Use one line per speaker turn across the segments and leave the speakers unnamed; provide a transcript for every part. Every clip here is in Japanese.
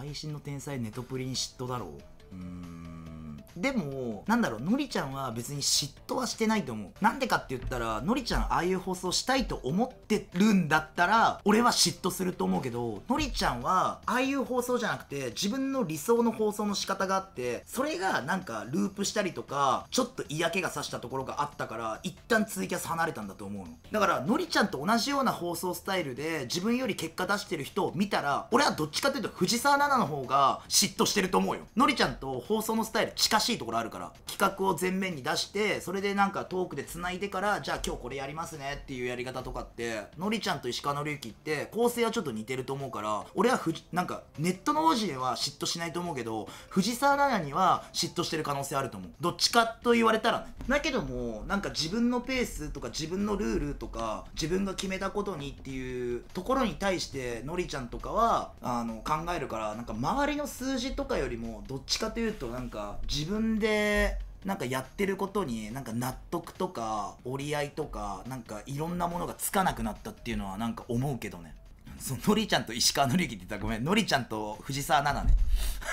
配信の天才ネトプリに嫉妬だろううーんでも、なんだろう、のりちゃんは別に嫉妬はしてないと思う。なんでかって言ったら、のりちゃんああいう放送したいと思ってるんだったら、俺は嫉妬すると思うけど、のりちゃんは、ああいう放送じゃなくて、自分の理想の放送の仕方があって、それがなんかループしたりとか、ちょっと嫌気がさしたところがあったから、一旦ツイキャス離れたんだと思うの。だから、のりちゃんと同じような放送スタイルで、自分より結果出してる人を見たら、俺はどっちかというと藤沢奈々の方が嫉妬してると思うよ。のりちゃんと放送のスタイル近しいところあるから企画を前面に出してそれでなんかトークでつないでからじゃあ今日これやりますねっていうやり方とかってのりちゃんと石川の之って構成はちょっと似てると思うから俺はふなんかネットの王子には嫉妬しないと思うけど藤沢奈々には嫉妬してる可能性あると思うどっちかと言われたらねだけどもなんか自分のペースとか自分のルールとか自分が決めたことにっていうところに対してのりちゃんとかはあの考えるからなんか周りの数字とかよりもどっちかというとなんか自分分でなんかやってることになんか納得とか折り合いとかなんかいろんなものがつかなくなったっていうのはなんか思うけどねそのりちゃんと石川紀之って言ったらごめんのりちゃんと藤沢奈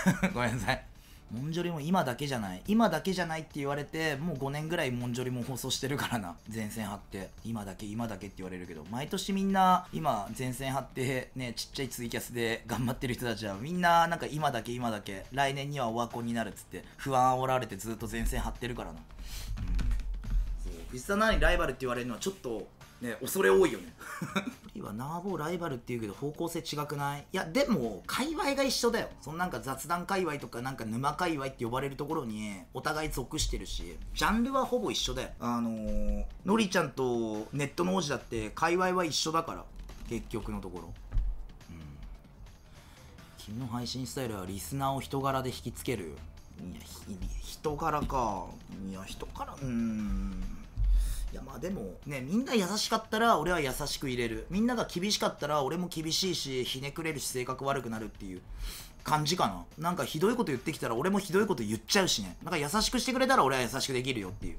々ね ごめんなさいモンジョリも今だけじゃない。今だけじゃないって言われて、もう5年ぐらいモンジョリも放送してるからな。前線張って。今だけ、今だけって言われるけど、毎年みんな、今、前線張って、ね、ちっちゃいツイキャスで頑張ってる人たちは、みんな、なんか今だけ、今だけ、来年にはオワコンになるっつって、不安煽られてずっと前線張ってるからな。うん。そう。実際何ライバルって言われるのはちょっと、ね、恐れ多いよね 今ナーボーライバルっていうけど方向性違くないいやでも界隈が一緒だよそのなんか雑談界隈とかなんか沼界隈って呼ばれるところにお互い属してるしジャンルはほぼ一緒だよあのー、のりちゃんとネットの王子だって界隈は一緒だから結局のところうん君の配信スタイルはリスナーを人柄で引きつけるいや人柄かいや人柄うんいやまあでもねみんな優しかったら俺は優しく入れるみんなが厳しかったら俺も厳しいしひねくれるし性格悪くなるっていう感じかななんかひどいこと言ってきたら俺もひどいこと言っちゃうしねなんか優しくしてくれたら俺は優しくできるよっていう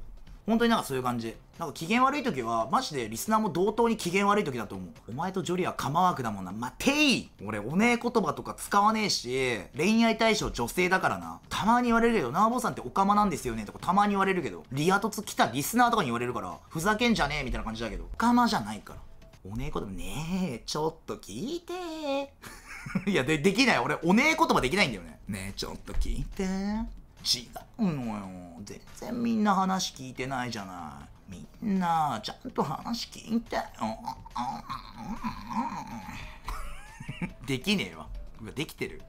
本当になんかそういう感じ。なんか機嫌悪い時は、マジでリスナーも同等に機嫌悪い時だと思う。お前とジョリは構わくだもんな。まてい俺、おねえ言葉とか使わねえし、恋愛対象女性だからな。たまに言われるけど、ナーボさんってオカマなんですよねとかたまに言われるけど、リア凸来たリスナーとかに言われるから、ふざけんじゃねえみたいな感じだけど、オカマじゃないから。おねえ言葉、ねえ、ちょっと聞いて いや、で、できない。俺、おねえ言葉できないんだよね。ねえ、ちょっと聞いて違うのよ全然みんな話聞いてないじゃないみんなちゃんと話聞いてできねえわできてる